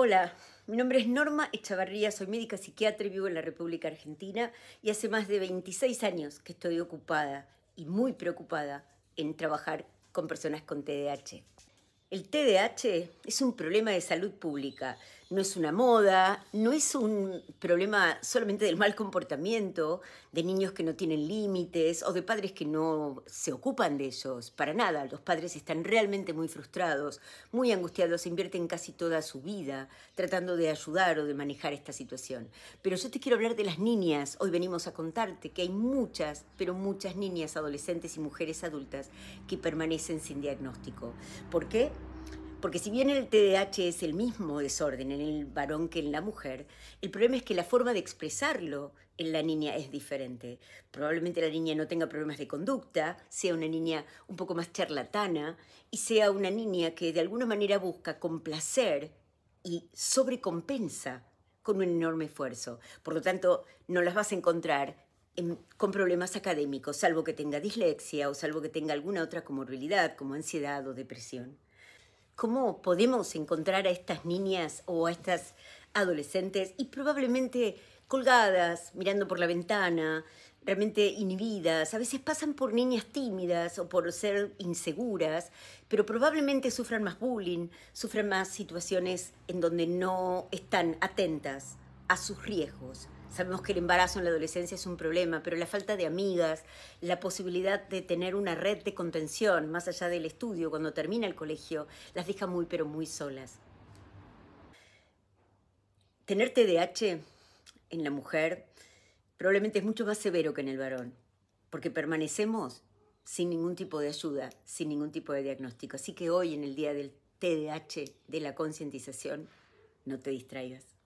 Hola, mi nombre es Norma Echavarría, soy médica psiquiatra y vivo en la República Argentina y hace más de 26 años que estoy ocupada y muy preocupada en trabajar con personas con TDAH. El TDAH es un problema de salud pública, no es una moda, no es un problema solamente del mal comportamiento, de niños que no tienen límites o de padres que no se ocupan de ellos, para nada. Los padres están realmente muy frustrados, muy angustiados, invierten casi toda su vida tratando de ayudar o de manejar esta situación. Pero yo te quiero hablar de las niñas. Hoy venimos a contarte que hay muchas, pero muchas niñas, adolescentes y mujeres adultas que permanecen sin diagnóstico. ¿Por qué? Porque si bien el TDAH es el mismo desorden en el varón que en la mujer, el problema es que la forma de expresarlo en la niña es diferente. Probablemente la niña no tenga problemas de conducta, sea una niña un poco más charlatana y sea una niña que de alguna manera busca complacer y sobrecompensa con un enorme esfuerzo. Por lo tanto, no las vas a encontrar con problemas académicos, salvo que tenga dislexia o salvo que tenga alguna otra comorbilidad como ansiedad o depresión cómo podemos encontrar a estas niñas o a estas adolescentes y probablemente colgadas, mirando por la ventana, realmente inhibidas, a veces pasan por niñas tímidas o por ser inseguras, pero probablemente sufran más bullying, sufran más situaciones en donde no están atentas a sus riesgos. Sabemos que el embarazo en la adolescencia es un problema, pero la falta de amigas, la posibilidad de tener una red de contención más allá del estudio cuando termina el colegio, las deja muy pero muy solas. Tener TDAH en la mujer probablemente es mucho más severo que en el varón, porque permanecemos sin ningún tipo de ayuda, sin ningún tipo de diagnóstico. Así que hoy, en el día del TDAH, de la concientización, no te distraigas.